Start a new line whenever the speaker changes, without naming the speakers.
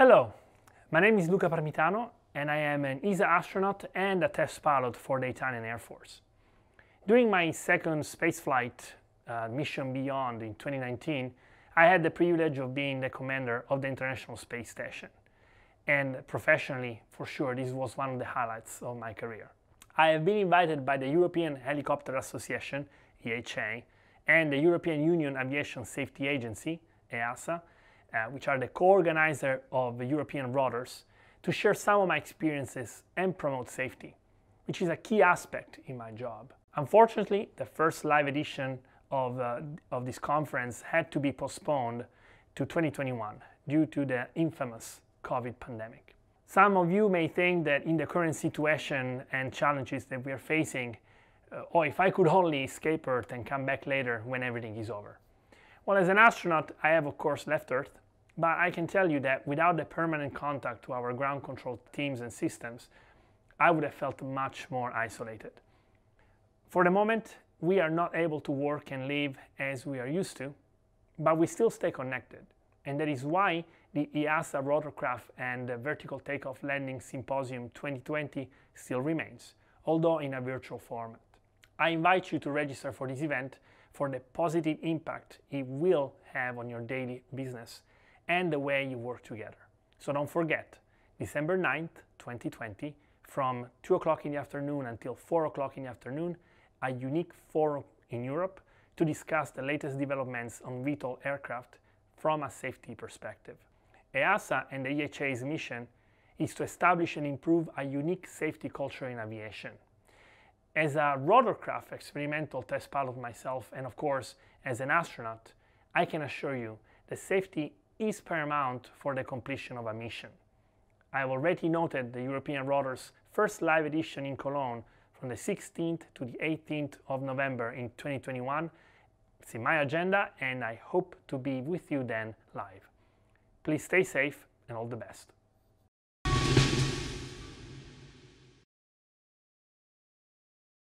Hello, my name is Luca Parmitano and I am an ESA astronaut and a test pilot for the Italian Air Force. During my second spaceflight uh, mission beyond in 2019, I had the privilege of being the commander of the International Space Station. And professionally, for sure, this was one of the highlights of my career. I have been invited by the European Helicopter Association, EHA, and the European Union Aviation Safety Agency, EASA, uh, which are the co-organizer of the European Rotors, to share some of my experiences and promote safety, which is a key aspect in my job. Unfortunately, the first live edition of, uh, of this conference had to be postponed to 2021 due to the infamous COVID pandemic. Some of you may think that in the current situation and challenges that we are facing, uh, oh, if I could only escape Earth and come back later when everything is over. Well, as an astronaut, I have, of course, left Earth, but I can tell you that without the permanent contact to our ground control teams and systems, I would have felt much more isolated. For the moment, we are not able to work and live as we are used to, but we still stay connected. And that is why the EASA Rotorcraft and Vertical Takeoff Landing Symposium 2020 still remains, although in a virtual format. I invite you to register for this event for the positive impact it will have on your daily business and the way you work together. So don't forget, December 9th, 2020, from 2 o'clock in the afternoon until 4 o'clock in the afternoon, a unique forum in Europe to discuss the latest developments on VTOL aircraft from a safety perspective. EASA and the EHA's mission is to establish and improve a unique safety culture in aviation as a rotorcraft experimental test pilot myself, and of course as an astronaut, I can assure you that safety is paramount for the completion of a mission. I have already noted the European Rotor's first live edition in Cologne from the 16th to the 18th of November in 2021. It's in my agenda and I hope to be with you then live. Please stay safe and all the best.